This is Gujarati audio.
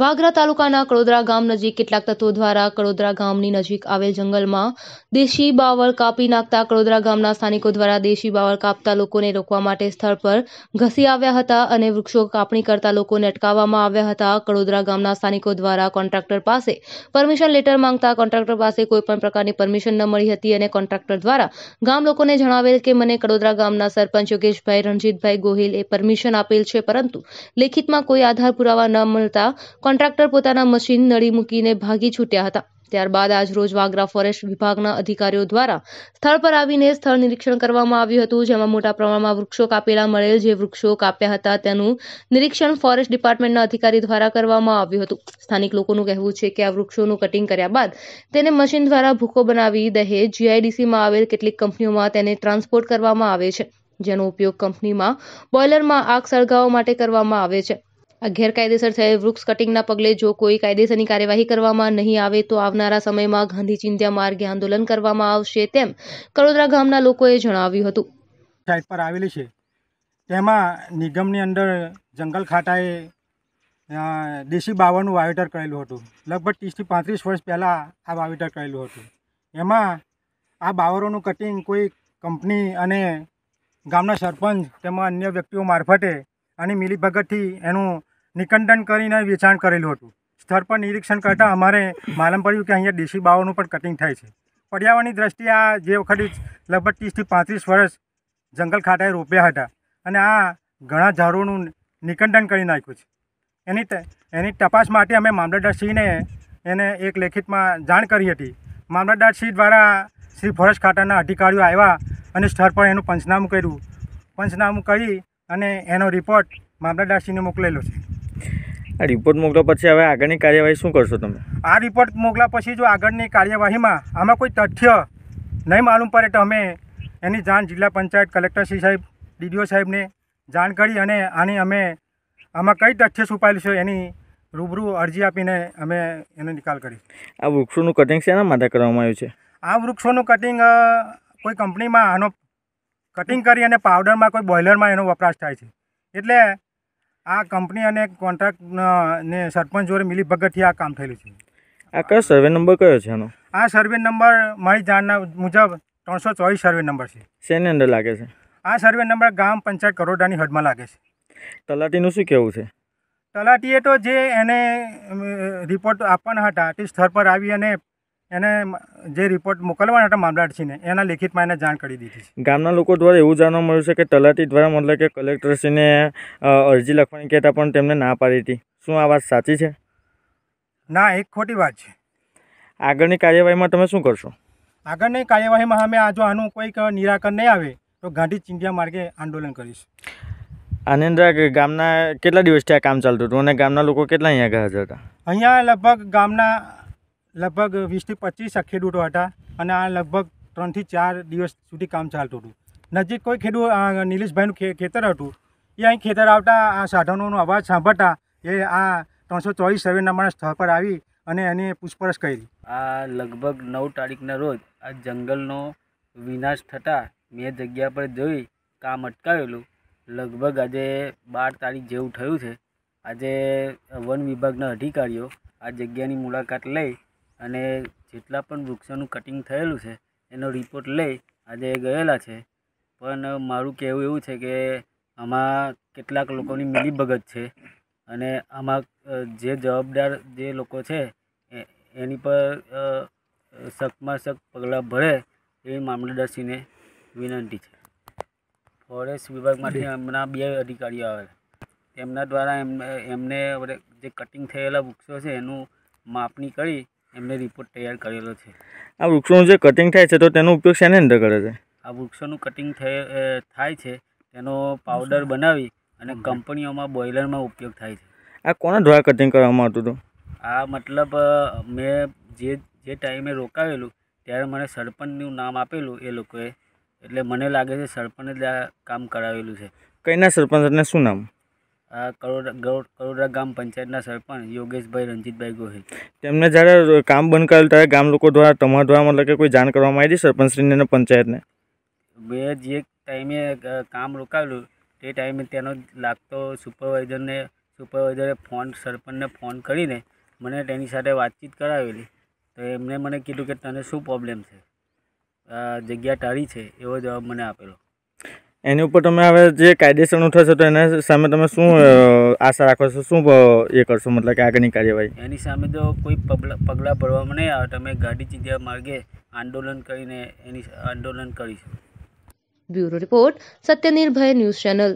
વાગરા તાલુકાના કડોદરા ગામ નજીક કેટલાક તત્વો દ્વારા કડોદરા ગામની નજીક આવેલ જંગલમાં દેશી બાવળ કાપી નાખતા કડોદરા ગામના સ્થાનિકો દ્વારા દેશી બાવળ કાપતા લોકોને રોકવા માટે સ્થળ પર ઘસી આવ્યા હતા અને વૃક્ષો કાપણી કરતા લોકોને અટકાવવામાં આવ્યા હતા કડોદરા ગામના સ્થાનિકો દ્વારા કોન્ટ્રાક્ટર પાસે પરમિશન લેટર માંગતા કોન્ટ્રાક્ટર પાસે કોઈપણ પ્રકારની પરમિશન ન મળી હતી અને કોન્ટ્રાક્ટર દ્વારા ગામ લોકોને જણાવેલ કે મને કડોદરા ગામના સરપંચ યોગેશભાઈ રણજીતભાઈ ગોહિલે પરમિશન આપેલ છે પરંતુ લેખિતમાં કોઈ આધાર પુરાવા ન મળતા કોન્ટ્રાક્ટર પોતાના મશીન નળી મૂકીને ભાગી છૂટ્યા હતા ત્યારબાદ આજરોજ વાગરા ફોરેસ્ટ વિભાગના અધિકારીઓ દ્વારા સ્થળ પર આવીને સ્થળ નિરીક્ષણ કરવામાં આવ્યું હતું જેમાં મોટા પ્રમાણમાં વૃક્ષો કાપેલા મળેલ જે વૃક્ષો કાપ્યા હતા તેનું નિરીક્ષણ ફોરેસ્ટ ડિપાર્ટમેન્ટના અધિકારી દ્વારા કરવામાં આવ્યું હતું સ્થાનિક લોકોનું કહેવું છે કે આ વૃક્ષોનું કટિંગ કર્યા બાદ તેને મશીન દ્વારા ભૂકો બનાવી દહેજ જીઆઈડીસીમાં આવેલ કેટલીક કંપનીઓમાં તેને ટ્રાન્સપોર્ટ કરવામાં આવે છે જેનો ઉપયોગ કંપનીમાં બોઇલરમાં આગ સળગાવવા માટે કરવામાં આવે છે આ ગેરકાયદેસર થયેલ વૃક્ષ કટિંગના પગલે જો કોઈ કાયદેસરની કાર્યવાહી કરવામાં નહીં આવે તો આવનારા સમયમાં ગાંધી ચિંધ્યા માર્ગે આંદોલન કરવામાં આવશે તેમ કડોદરા ગામના લોકોએ જણાવ્યું હતું સાઈડ પર આવેલી છે તેમાં નિગમની અંદર જંગલ ખાતાએ દેશી બાવળનું વાવેતર કરેલું હતું લગભગ ત્રીસથી પાંત્રીસ વર્ષ પહેલાં આ વાવેતર કરેલું હતું એમાં આ બાવરોનું કટિંગ કોઈ કંપની અને ગામના સરપંચ તેમાં અન્ય વ્યક્તિઓ મારફતે અને મિલીભગતથી એનું નિકંદન કરીને વેચાણ કરેલું હતું સ્થળ પર નિરીક્ષણ કરતાં અમારે માલમ પડ્યું કે અહીંયા દેશી બાવોનું પણ કટિંગ થાય છે પર્યાવરણની દ્રષ્ટિએ આ જે વખતે લગભગ ત્રીસથી પાંત્રીસ વર્ષ જંગલ ખાતાએ રોપ્યા હતા અને આ ઘણા ઝાડોનું નિકંદન કરી નાખ્યું છે એની એની તપાસ માટે અમે મામલતદારશ્રીને એને એક લેખિતમાં જાણ કરી હતી મામલતદારશ્રી દ્વારા શ્રી ફોરેસ્ટ ખાતાના અધિકારીઓ આવ્યા અને સ્થળ પર એનું પંચનામું કર્યું પંચનામું કરી અને એનો રિપોર્ટ મામલતદારશ્રીને મોકલેલો છે આ રિપોર્ટ મોકલા પછી હવે આગળની કાર્યવાહી શું કરશો તમે આ રિપોર્ટ મોકલા પછી જો આગળની કાર્યવાહીમાં આમાં કોઈ તથ્ય નહીં માલુમ પડે તો અમે એની જાણ જિલ્લા પંચાયત કલેક્ટરશ્રી સાહેબ ડીડીઓ સાહેબને જાણ કરી અને આની અમે આમાં કઈ તથ્ય છુપાયેલું છે એની રૂબરૂ અરજી આપીને અમે એનો નિકાલ કરી આ વૃક્ષોનું કટિંગ શેના માટે કરવામાં આવ્યું છે આ વૃક્ષોનું કટિંગ કોઈ કંપનીમાં આનો કટિંગ કરી અને પાવડરમાં કોઈ બોઇલરમાં એનો વપરાશ થાય છે એટલે આ કંપની અને કોન્ટ્રાક્ટ ને સરપંચ જોડે મિલી ભગતથી આ કામ થયેલું છે આ કયો સર્વે નંબર કયો છે એનો આ સર્વે નંબર મારી જાણના મુજબ ત્રણસો ચોવીસ સર્વે નંબર છે શેની અંદર લાગે છે આ સર્વે નંબર ગામ પંચાયત કરોડાની હદમાં લાગે છે તલાટીનું શું કહેવું છે તલાટીએ તો જે એને રિપોર્ટ આપવાના હતા તે સ્થળ પર આવી અને એને જે રિપોર્ટ મોકલવાનો હતો મામલાટશ્રીને એના લેખિતમાં એને જાણ કરી દીધી છે ગામના લોકો દ્વારા એવું જાણવા મળ્યું છે કે તલાટી દ્વારા મતલબ કે કલેક્ટરશ્રીને અરજી લખવાની કહેતા પણ તેમને ના પાડી હતી શું આ વાત સાચી છે ના એક ખોટી વાત છે આગળની કાર્યવાહીમાં તમે શું કરશો આગળની કાર્યવાહીમાં અમે આ જો આનું કોઈક નિરાકરણ નહીં આવે તો ગાંધી ચિંધ્યા માર્ગે આંદોલન કરીશ આનંદરા ગામના કેટલા દિવસથી આ કામ ચાલતું હતું અને ગામના લોકો કેટલા અહીંયા હાજર હતા અહીંયા લગભગ ગામના લગભગ વીસથી પચીસ ખેડૂતો હતા અને આ લગભગ ત્રણથી ચાર દિવસ સુધી કામ ચાલતું હતું નજીક કોઈ ખેડૂત નિલેશભાઈનું ખેતર હતું એ અહીં ખેતર આવતા આ સાધનોનો અવાજ સાંભળતા એ આ ત્રણસો ચોવીસ સર્વે નંબરના સ્થળ પર આવી અને એને પૂછપરછ કરી આ લગભગ નવ તારીખના રોજ આ જંગલનો વિનાશ થતાં મેં જગ્યા પર જોઈ કામ અટકાવેલું લગભગ આજે બાર તારીખ જેવું થયું છે આજે વન વિભાગના અધિકારીઓ આ જગ્યાની મુલાકાત લઈ અને જેટલા પણ વૃક્ષોનું કટિંગ થયેલું છે એનો રિપોર્ટ લઈ આજે ગયેલા છે પણ મારું કહેવું એવું છે કે આમાં કેટલાક લોકોની મિલીભગત છે અને આમાં જે જવાબદાર જે લોકો છે એની પર શકમાં શક પગલાં ભરે એવી મામલતદારશ્રીને વિનંતી છે ફોરેસ્ટ વિભાગમાંથી હમણાં બે અધિકારીઓ આવે એમના દ્વારા એમને એમને જે કટિંગ થયેલા વૃક્ષો છે એનું માપણી કરી એમને રિપોર્ટ તૈયાર કરેલો છે આ વૃક્ષોનું જે કટિંગ થાય છે તો તેનો ઉપયોગ શેને અંદર કરે છે આ વૃક્ષોનું કટિંગ થાય છે તેનો પાવડર બનાવી અને કંપનીઓમાં બોઇલરમાં ઉપયોગ થાય છે આ કોના દ્વારા કટિંગ કરવામાં આવતું હતું આ મતલબ મેં જે જે ટાઈમે રોકાવેલું ત્યારે મને સરપંચનું નામ આપેલું એ લોકોએ એટલે મને લાગે છે સરપંચ જ આ કામ કરાવેલું છે કઈના સરપંચને શું નામ કરોડા કરોડા ગામ પંચાયતના સરપંચ યોગેશભાઈ રણજીતભાઈ ગોહિલ તેમને જ્યારે કામ બંધ કરેલ ત્યારે ગામ લોકો દ્વારા તમારા દ્વારા મતલબ કે કોઈ જાણ કરવામાં આવી હતી સરપંચશ્રીને અને પંચાયતને મેં જે ટાઈમે કામ રોકાવેલું તે ટાઈમે તેનો લાગતો સુપરવાઇઝરને સુપરવાઇઝરે ફોન સરપંચને ફોન કરીને મને તેની સાથે વાતચીત કરાવેલી તો એમણે મને કીધું કે તને શું પ્રોબ્લેમ છે જગ્યા તારી છે એવો જવાબ મને આપેલો એની ઉપર તમે હવે જે કાયદેસરનું થશે તો એના સામે તમે શું આશા રાખો છો શું એ કરશો મતલબ કે આગળની કાર્યવાહી એની સામે તો કોઈ પગલાં ભરવામાં નહીં આવે તમે ગાડી ચીધ્યા માર્ગે આંદોલન કરીને એની આંદોલન કરીશું bureau report Satyanirbhay news channel